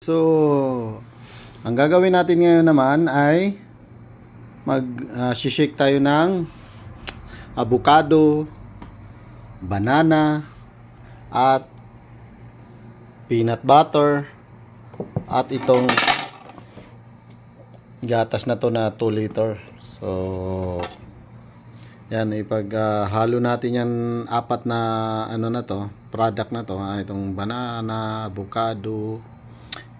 So, ang gagawin natin ngayon naman ay mag-shake ah, uh, tayo ng avocado, banana, at peanut butter, at itong gatas na to na 2 liter. So, yan, ipaghalo ah, uh, natin yan apat na ano na to, product na to, ha? Ah, itong banana, avocado,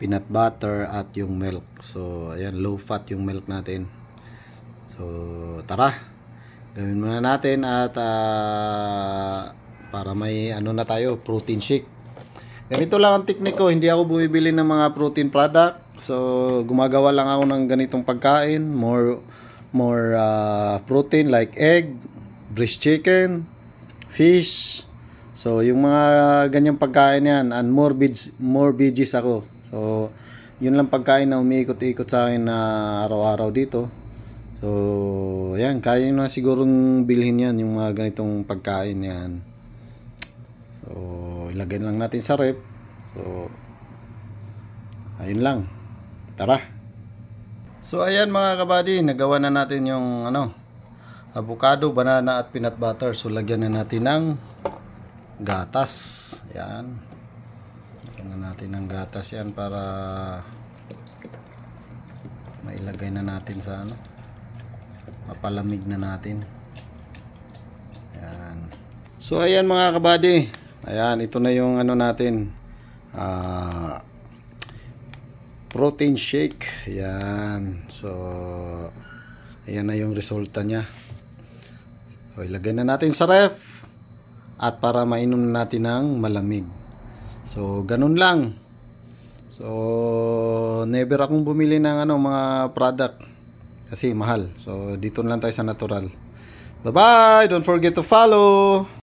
peanut butter at yung milk. So, ayan, low fat yung milk natin. So, tara. Gawin muna natin at uh, para may ano na tayo, protein shake. Ganito lang ang technique ko. Hindi ako bumibili ng mga protein product. So, gumagawa lang ako ng ganitong pagkain. More, more uh, protein like egg, breast chicken, fish, So, yung mga ganyang pagkain yan, and more veggies, more veggies ako. So, yun lang pagkain na umiikot-ikot sa akin na araw-araw dito. So, ayan, kaya nyo na sigurong bilhin yan, yung mga ganitong pagkain yan. So, ilagay lang natin sa rep. So, ayun lang. Tara! So, ayan mga kabady, nagawa na natin yung ano, avocado, banana at peanut butter. So, lagyan na natin ng gatas. Ayan. Lagyan na natin ng gatas yan para mailagay na natin sa ano. Mapalamig na natin. Ayan. So ayan mga kabady. Ayan, ito na yung ano natin. Ah... protein shake yan so ayan na yung resulta niya. so ilagay na natin sa ref at para mainom natin ng malamig So, ganun lang. So, never akong bumili ng ano, mga product. Kasi mahal. So, dito lang tayo sa natural. Bye-bye! Don't forget to follow!